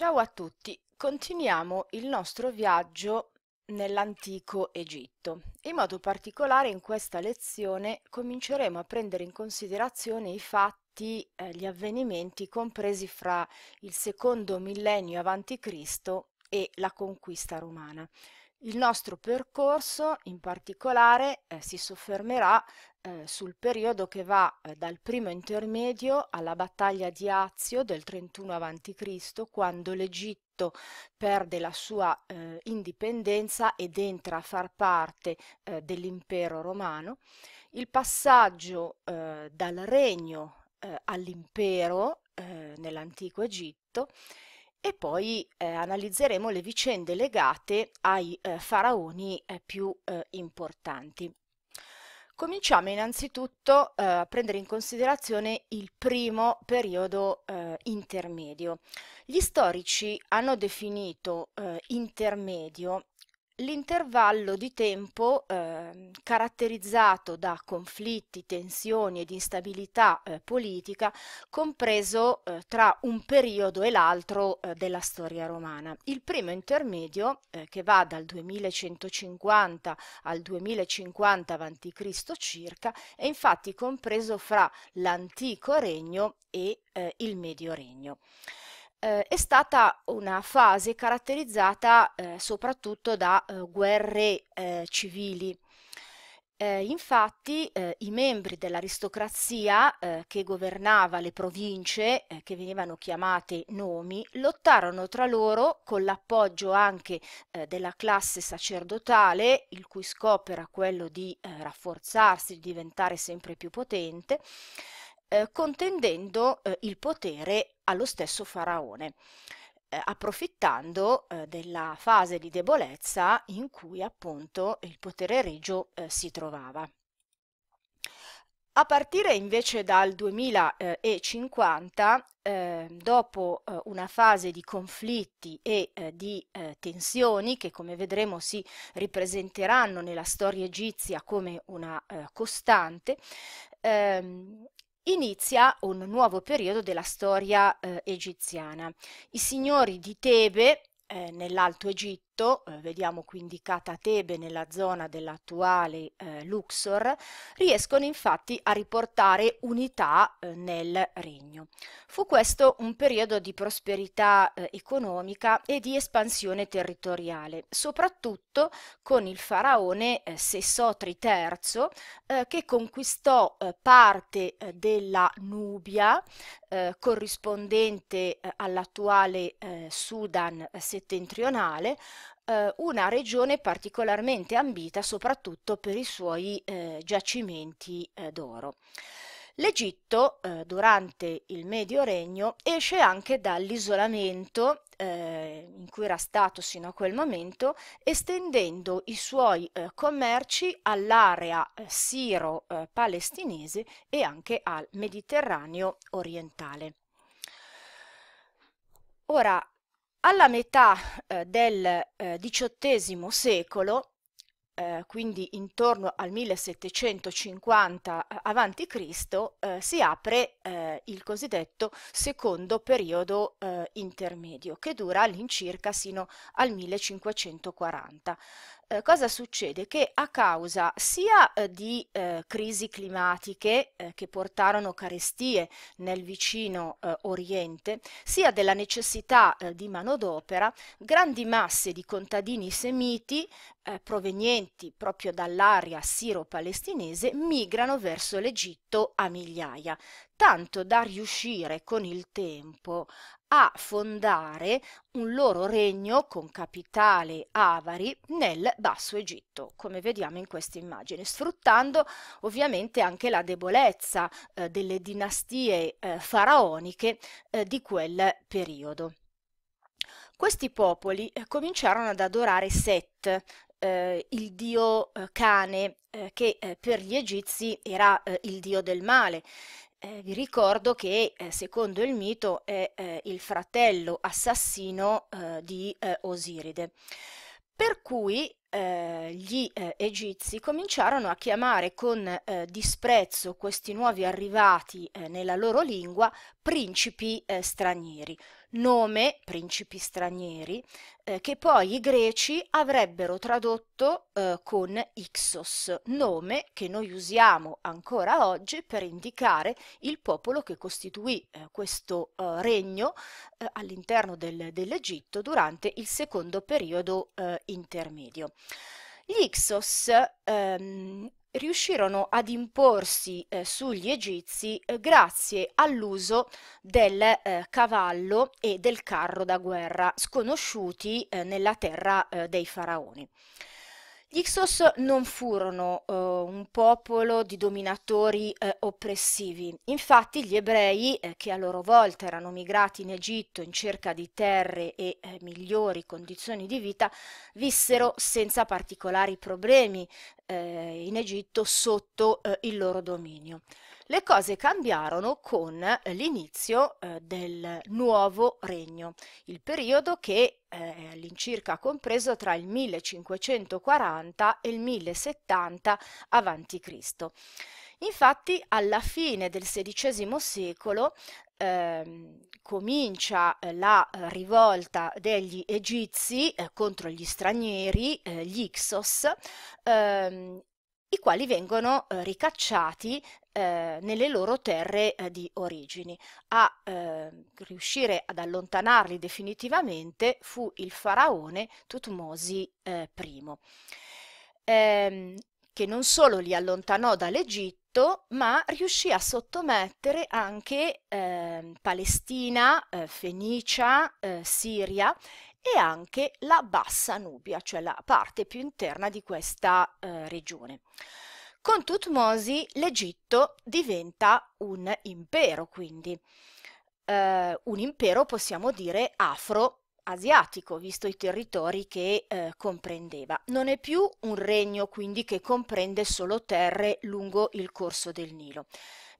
Ciao a tutti, continuiamo il nostro viaggio nell'antico Egitto. In modo particolare in questa lezione cominceremo a prendere in considerazione i fatti, eh, gli avvenimenti compresi fra il secondo millennio a.C. e la conquista romana. Il nostro percorso in particolare eh, si soffermerà eh, sul periodo che va eh, dal primo intermedio alla battaglia di Azio del 31 a.C., quando l'Egitto perde la sua eh, indipendenza ed entra a far parte eh, dell'impero romano, il passaggio eh, dal regno all'impero nell'antico Egitto, e poi eh, analizzeremo le vicende legate ai eh, faraoni eh, più eh, importanti. Cominciamo innanzitutto eh, a prendere in considerazione il primo periodo eh, intermedio. Gli storici hanno definito intermedio L'intervallo di tempo eh, caratterizzato da conflitti, tensioni ed instabilità eh, politica compreso eh, tra un periodo e l'altro eh, della storia romana. Il primo intermedio, eh, che va dal 2150 al 2050 a.C. circa, è infatti compreso fra l'antico regno e eh, il medio regno eh, è stata una fase caratterizzata eh, soprattutto da eh, guerre eh, civili. Eh, infatti eh, i membri dell'aristocrazia che governava le province, che venivano chiamate nomi, lottarono tra loro con l'appoggio anche della classe sacerdotale, il cui scopo era quello di rafforzarsi, di diventare sempre più potente, contendendo il potere allo stesso faraone, eh, approfittando eh, della fase di debolezza in cui appunto il potere regio eh, si trovava. A partire invece dal 2050, eh, dopo eh, una fase di conflitti e eh, di eh, tensioni che come vedremo si ripresenteranno nella storia egizia come una eh, costante, ehm, inizia un nuovo periodo della storia eh, egiziana. I signori di Tebe, eh, nell'Alto Egitto, Egitto, eh, vediamo qui indicata Tebe nella zona dell'attuale eh, Luxor, riescono infatti a riportare unità eh, nel regno. Fu questo un periodo di prosperità eh, economica e di espansione territoriale, soprattutto con il faraone eh, Sessotri III eh, che conquistò parte della Nubia corrispondente all'attuale Sudan settentrionale, eh, una regione particolarmente ambita soprattutto per i suoi eh, giacimenti eh, d'oro. L'Egitto eh, durante il Medio Regno esce anche dall'isolamento eh, in cui era stato sino a quel momento, estendendo i suoi eh, commerci all'area eh, siro-palestinese eh, e anche al Mediterraneo orientale. Ora, alla metà eh, del XVIII eh, secolo eh, quindi intorno al 1750 a.C., eh, si apre eh, il cosiddetto secondo periodo eh, intermedio, che dura all'incirca sino al 1540. Eh, cosa succede? Che a causa sia eh, di crisi climatiche che portarono carestie nel vicino Oriente, sia della necessità di manodopera, grandi masse di contadini semiti eh, provenienti proprio dall'area siro-palestinese migrano verso l'Egitto a migliaia, tanto da riuscire con il tempo a fondare un loro regno con capitale avari nel Basso Egitto, come vediamo in questa immagine, sfruttando ovviamente anche la debolezza eh, delle dinastie eh, faraoniche eh, di quel periodo. Questi popoli eh, cominciarono ad adorare Set, eh, il dio eh, cane, eh, che eh, per gli egizi era eh, il dio del male. vi ricordo che secondo il mito è il fratello assassino di Osiride. Per cui eh, gli eh, egizi cominciarono a chiamare con eh, disprezzo questi nuovi arrivati nella loro lingua principi stranieri nome, principi stranieri, eh, che poi i greci avrebbero tradotto eh, con Ixos, nome che noi usiamo ancora oggi per indicare il popolo che costituì eh, questo eh, regno eh, all'interno del, dell'Egitto durante il secondo periodo eh, intermedio. Gli Ixos ehm, riuscirono ad imporsi eh, sugli egizi eh, grazie all'uso del eh, cavallo e del carro da guerra, sconosciuti eh, nella terra eh, dei faraoni. Gli Ixos non furono uh, un popolo di dominatori uh, oppressivi, infatti gli ebrei, eh, che a loro volta erano migrati in Egitto in cerca di terre e eh, migliori condizioni di vita, vissero senza particolari problemi eh, in Egitto sotto eh, il loro dominio. Le cose cambiarono con l'inizio eh, del nuovo regno, il periodo che eh, all'incirca compreso tra il 1540 e il 1070 a.C. Infatti alla fine del XVI secolo ehm, eh, comincia la eh, rivolta degli egizi eh, contro gli stranieri, eh, gli Ixos, ehm, i quali vengono eh, ricacciati eh, nelle loro terre di origini. A ehm, riuscire ad allontanarli definitivamente fu il faraone Tutmosi I che non solo li allontanò dall'Egitto, Egitto, ma riuscì a sottomettere anche eh, Palestina, eh, Fenicia, eh, Siria e anche la bassa Nubia, cioè la parte più interna di questa eh, regione. Con Tutmosi l'Egitto diventa un impero, quindi eh, un impero possiamo dire afro asiatico, visto i territori che eh, comprendeva. Non è più un regno quindi che comprende solo terre lungo il corso del Nilo.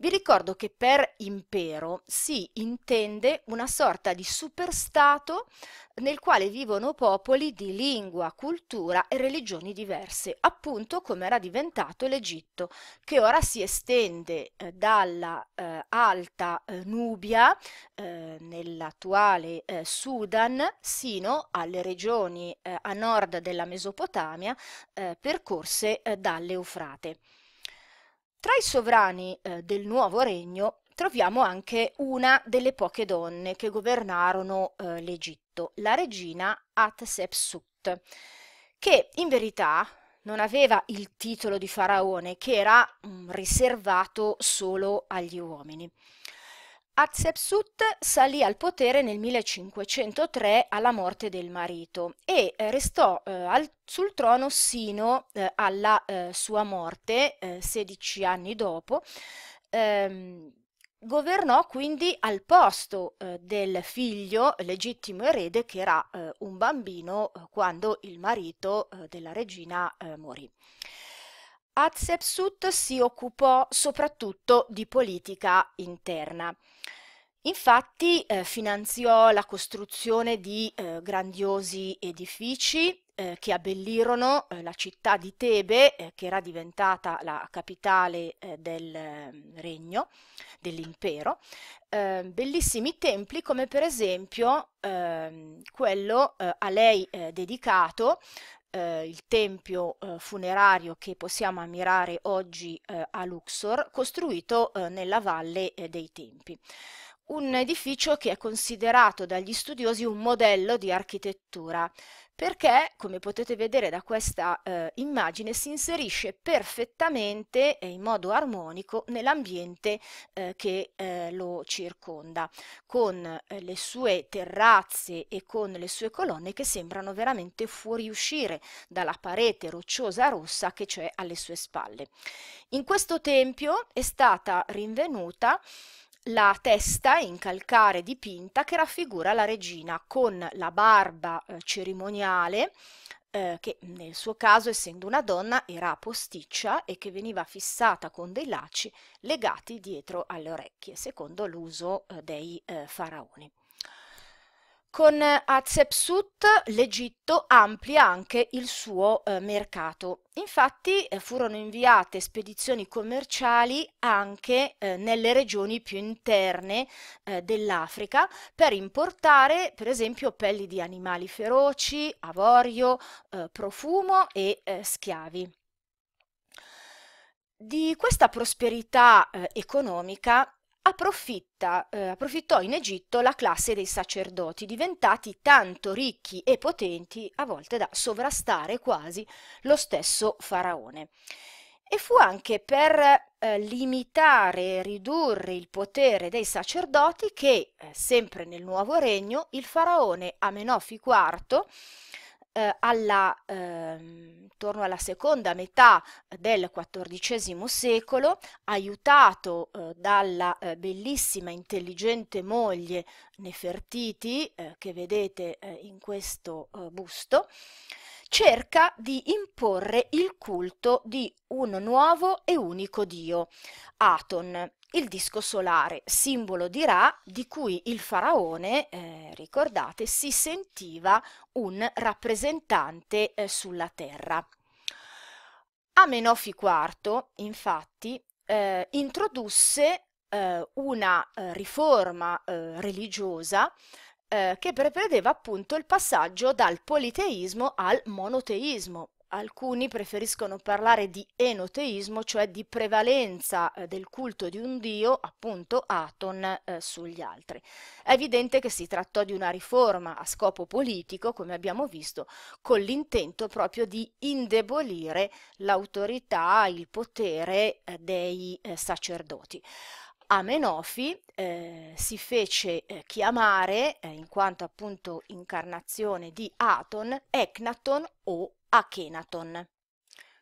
Vi ricordo che per impero si intende una sorta di superstato nel quale vivono popoli di lingua, cultura e religioni diverse, appunto come era diventato l'Egitto, che ora si estende eh, dalla eh, alta eh, Nubia, eh, nell'attuale eh, Sudan, sino alle regioni eh, a nord della Mesopotamia eh, percorse eh, dall'Eufrate. Tra i sovrani eh, del nuovo regno troviamo anche una delle poche donne che governarono eh, l'Egitto, la regina Hatshepsut, che in verità non aveva il titolo di faraone che era mh, mm, riservato solo agli uomini. Hatshepsut salì al potere nel 1503 alla morte del marito e eh, restò eh, al, sul trono sino eh, alla eh, sua morte, 16 eh, anni dopo. Ehm, governò quindi al posto eh, del figlio legittimo erede che era un bambino quando il marito della regina morì. Hatshepsut si occupò soprattutto di politica interna. Infatti eh, finanziò la costruzione di eh, grandiosi edifici eh, che abbellirono eh, la città di Tebe, eh, che era diventata la capitale eh, del ehm, regno, dell'impero, ehm, bellissimi templi come per esempio ehm, quello a lei dedicato eh, il tempio eh, funerario che possiamo ammirare oggi eh, a Luxor, costruito eh, nella valle eh, dei tempi. Un edificio che è considerato dagli studiosi un modello di architettura perché, come potete vedere da questa eh, immagine, si inserisce perfettamente e in modo armonico nell'ambiente eh, che eh, lo circonda, con eh, le sue terrazze e con le sue colonne che sembrano veramente fuoriuscire dalla parete rocciosa rossa che c'è alle sue spalle. In questo tempio è stata rinvenuta la testa in calcare dipinta che raffigura la regina con la barba eh, cerimoniale eh, che nel suo caso essendo una donna era posticcia e che veniva fissata con dei lacci legati dietro alle orecchie secondo l'uso eh, dei eh, faraoni. Con Hatshepsut l'Egitto amplia anche il suo eh, mercato. Infatti eh, furono inviate spedizioni commerciali anche eh, nelle regioni più interne eh, dell'Africa per importare per esempio pelli di animali feroci, avorio, eh, profumo e eh, schiavi. Di questa prosperità economica approfitta, eh, approfittò in Egitto la classe dei sacerdoti, diventati tanto ricchi e potenti, a volte da sovrastare quasi lo stesso faraone. E fu anche per eh, limitare e ridurre il potere dei sacerdoti che, eh, sempre nel nuovo regno, il faraone Amenofi IV eh, alla, eh, intorno alla seconda metà del XIV secolo, aiutato eh, dalla eh, bellissima, intelligente moglie Nefertiti, eh, che vedete eh, in questo busto, cerca di imporre il culto di un nuovo e unico dio, Aton, il disco solare, simbolo di Ra, di cui il faraone, eh, ricordate, si sentiva un rappresentante eh, sulla terra. Amenofi IV, infatti, eh, introdusse eh, una eh, riforma eh, religiosa eh, che prevedeva appunto il passaggio dal politeismo al monoteismo. Alcuni preferiscono parlare di enoteismo, cioè di prevalenza eh, del culto di un dio, appunto Aton, eh, sugli altri. È evidente che si trattò di una riforma a scopo politico, come abbiamo visto, con l'intento proprio di indebolire l'autorità, il potere eh, dei eh, sacerdoti. Amenofi eh, si fece eh, chiamare, eh, in quanto appunto incarnazione di Aton, Eknaton o Achenaton.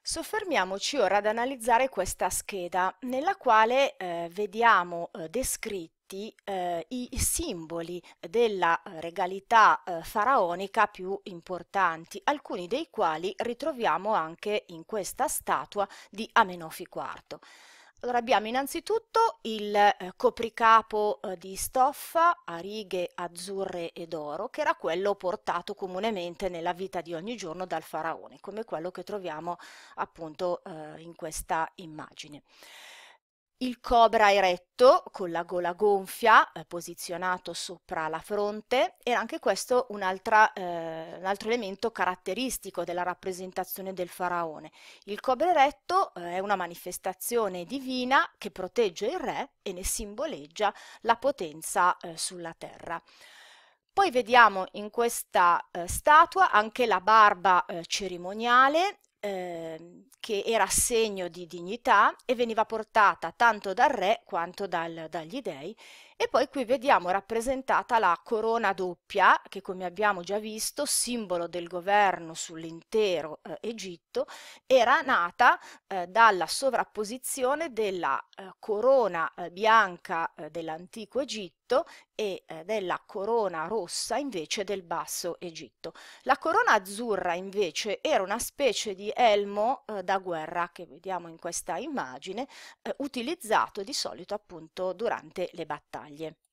Soffermiamoci ora ad analizzare questa scheda, nella quale eh, vediamo eh, descritti eh, i simboli della regalità faraonica più importanti, alcuni dei quali ritroviamo anche in questa statua di Amenofi IV. Allora abbiamo innanzitutto il eh, copricapo eh, di stoffa a righe azzurre ed oro, che era quello portato comunemente nella vita di ogni giorno dal faraone, come quello che troviamo appunto eh, in questa immagine. Il cobra eretto, con la gola gonfia, eh, posizionato sopra la fronte, era anche questo un, altra, eh, un altro elemento caratteristico della rappresentazione del faraone. Il cobra eretto eh, è una manifestazione divina che protegge il re e ne simboleggia la potenza eh, sulla terra. Poi vediamo in questa eh, statua anche la barba eh, cerimoniale Ehm, che era segno di dignità e veniva portata tanto dal re quanto dal, dagli dei e poi qui vediamo rappresentata la corona doppia, che come abbiamo già visto, simbolo del governo sull'intero eh, Egitto, era nata eh, dalla sovrapposizione della eh, corona eh, bianca eh, dell'antico Egitto e eh, della corona rossa invece del basso Egitto. La corona azzurra invece era una specie di elmo da guerra che vediamo in questa immagine, utilizzato di solito appunto durante le battaglie maglie.